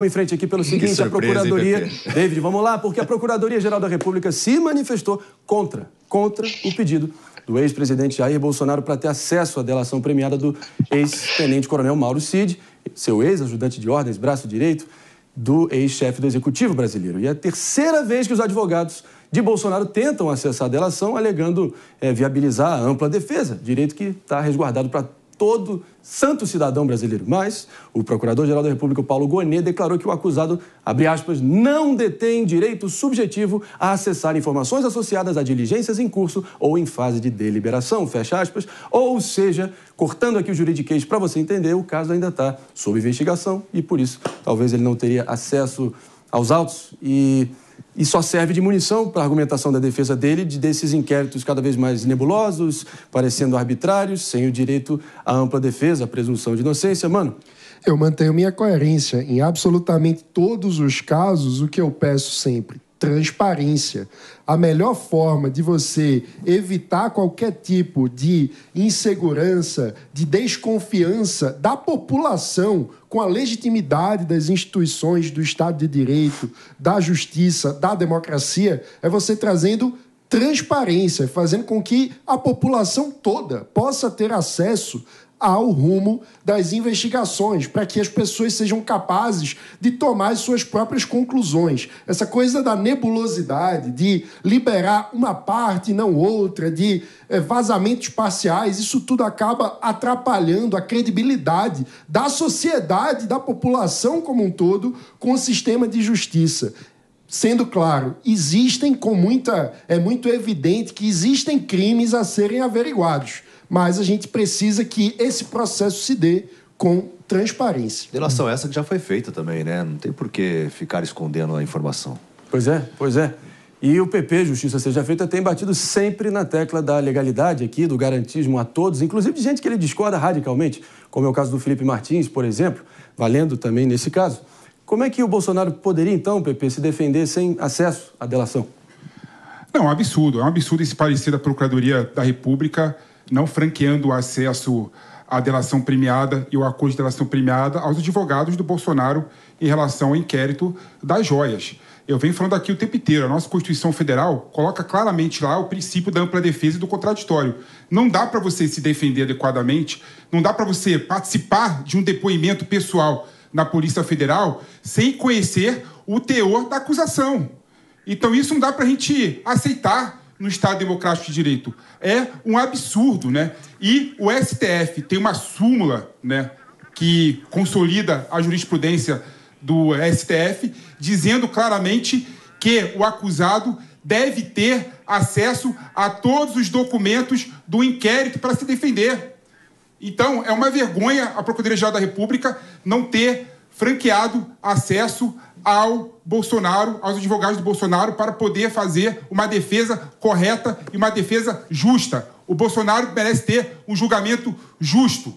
em frente aqui pelo seguinte, surpresa, a Procuradoria... David, vamos lá, porque a Procuradoria-Geral da República se manifestou contra, contra o pedido do ex-presidente Jair Bolsonaro para ter acesso à delação premiada do ex-tenente-coronel Mauro Cid, seu ex-ajudante de ordens, braço direito do ex-chefe do Executivo brasileiro. E é a terceira vez que os advogados de Bolsonaro tentam acessar a delação, alegando é, viabilizar a ampla defesa, direito que está resguardado para todo santo cidadão brasileiro. Mas o Procurador-Geral da República, Paulo Gonet, declarou que o acusado, abre aspas, não detém direito subjetivo a acessar informações associadas a diligências em curso ou em fase de deliberação, fecha aspas. Ou seja, cortando aqui o juridiquês para você entender, o caso ainda está sob investigação e, por isso, talvez ele não teria acesso aos autos e e só serve de munição para a argumentação da defesa dele de desses inquéritos cada vez mais nebulosos, parecendo arbitrários, sem o direito à ampla defesa, à presunção de inocência. Mano. Eu mantenho minha coerência. Em absolutamente todos os casos, o que eu peço sempre? transparência. A melhor forma de você evitar qualquer tipo de insegurança, de desconfiança da população com a legitimidade das instituições do Estado de Direito, da justiça, da democracia, é você trazendo transparência, fazendo com que a população toda possa ter acesso ao rumo das investigações, para que as pessoas sejam capazes de tomar as suas próprias conclusões. Essa coisa da nebulosidade, de liberar uma parte e não outra, de é, vazamentos parciais, isso tudo acaba atrapalhando a credibilidade da sociedade, da população como um todo, com o sistema de justiça sendo claro, existem com muita. É muito evidente que existem crimes a serem averiguados. Mas a gente precisa que esse processo se dê com transparência. Delação essa que já foi feita também, né? Não tem por que ficar escondendo a informação. Pois é, pois é. E o PP, Justiça Seja Feita, tem batido sempre na tecla da legalidade aqui, do garantismo a todos, inclusive de gente que ele discorda radicalmente, como é o caso do Felipe Martins, por exemplo, valendo também nesse caso. Como é que o Bolsonaro poderia, então, PP, se defender sem acesso à delação? Não, é um absurdo. É um absurdo esse parecer da Procuradoria da República não franqueando o acesso à delação premiada e o acordo de delação premiada aos advogados do Bolsonaro em relação ao inquérito das joias. Eu venho falando aqui o tempo inteiro, a nossa Constituição Federal coloca claramente lá o princípio da ampla defesa e do contraditório. Não dá para você se defender adequadamente, não dá para você participar de um depoimento pessoal na Polícia Federal sem conhecer o teor da acusação. Então isso não dá para a gente aceitar no Estado Democrático de Direito. É um absurdo, né? E o STF tem uma súmula, né, que consolida a jurisprudência do STF, dizendo claramente que o acusado deve ter acesso a todos os documentos do inquérito para se defender. Então, é uma vergonha a Procuradoria-Geral da República não ter franqueado acesso ao Bolsonaro, aos advogados do Bolsonaro, para poder fazer uma defesa correta e uma defesa justa. O Bolsonaro merece ter um julgamento justo.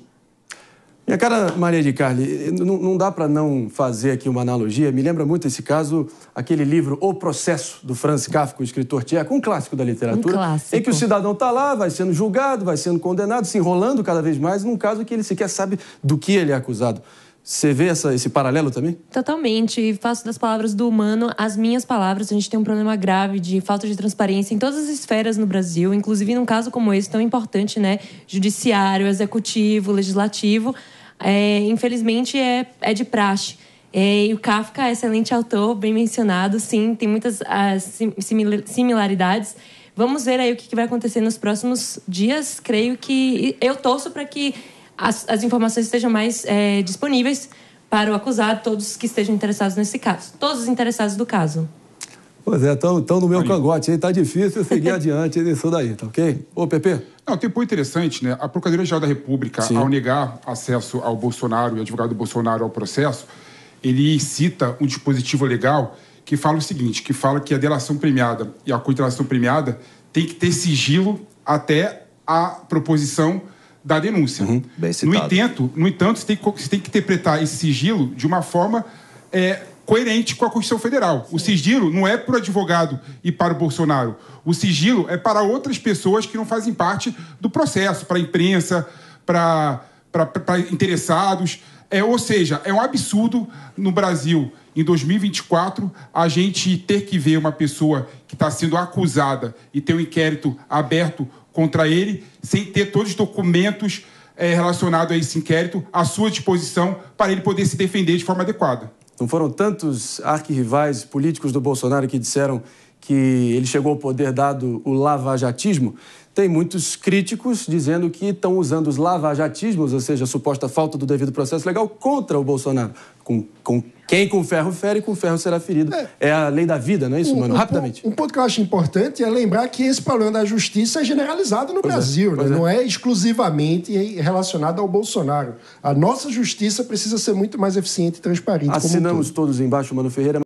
Minha cara Maria de Carli, não, não dá para não fazer aqui uma analogia. Me lembra muito esse caso, aquele livro O Processo, do Franz Kafka, o escritor tcheco, um clássico da literatura. Um clássico. Em que o cidadão está lá, vai sendo julgado, vai sendo condenado, se enrolando cada vez mais num caso que ele sequer sabe do que ele é acusado. Você vê essa, esse paralelo também? Totalmente. E faço das palavras do humano as minhas palavras. A gente tem um problema grave de falta de transparência em todas as esferas no Brasil, inclusive num caso como esse tão importante, né? Judiciário, executivo, legislativo. É, infelizmente é, é de praxe. É, e o Kafka, é excelente autor, bem mencionado, sim, tem muitas as, ah, similaridades. Vamos ver aí o que vai acontecer nos próximos dias. Creio que eu torço para que as, as informações estejam mais é, disponíveis para o acusado, todos que estejam interessados nesse caso, todos os interessados do caso. Pois é, estão no meu cangote aí, está difícil seguir adiante nisso daí, tá ok? Ô, Pepe. Não, tem um ponto interessante, né? A Procuradoria-Geral da República, Sim. ao negar acesso ao Bolsonaro e advogado do Bolsonaro ao processo, ele cita um dispositivo legal que fala o seguinte, que fala que a delação premiada e a contratação premiada tem que ter sigilo até a proposição da denúncia. Uhum, no, entanto, no entanto, você tem, que, você tem que interpretar esse sigilo de uma forma é, coerente com a Constituição Federal. Sim. O sigilo não é para o advogado e para o Bolsonaro. O sigilo é para outras pessoas que não fazem parte do processo, para a imprensa, para, para, para interessados. É, ou seja, é um absurdo no Brasil, em 2024, a gente ter que ver uma pessoa que está sendo acusada e ter um inquérito aberto contra ele, sem ter todos os documentos é, relacionados a esse inquérito à sua disposição para ele poder se defender de forma adequada. Não foram tantos arquirrivais políticos do Bolsonaro que disseram que ele chegou ao poder dado o lavajatismo? Tem muitos críticos dizendo que estão usando os lavajatismos, ou seja, a suposta falta do devido processo legal, contra o Bolsonaro, com, com quem com ferro fere, com ferro será ferido. É, é a lei da vida, não é isso, um, mano? Um, Rapidamente. Um ponto que eu acho importante é lembrar que esse problema da justiça é generalizado no pois é, Brasil, né? é, né? não é exclusivamente relacionado ao Bolsonaro. A nossa justiça precisa ser muito mais eficiente e transparente. Assinamos um todos embaixo, Mano Ferreira.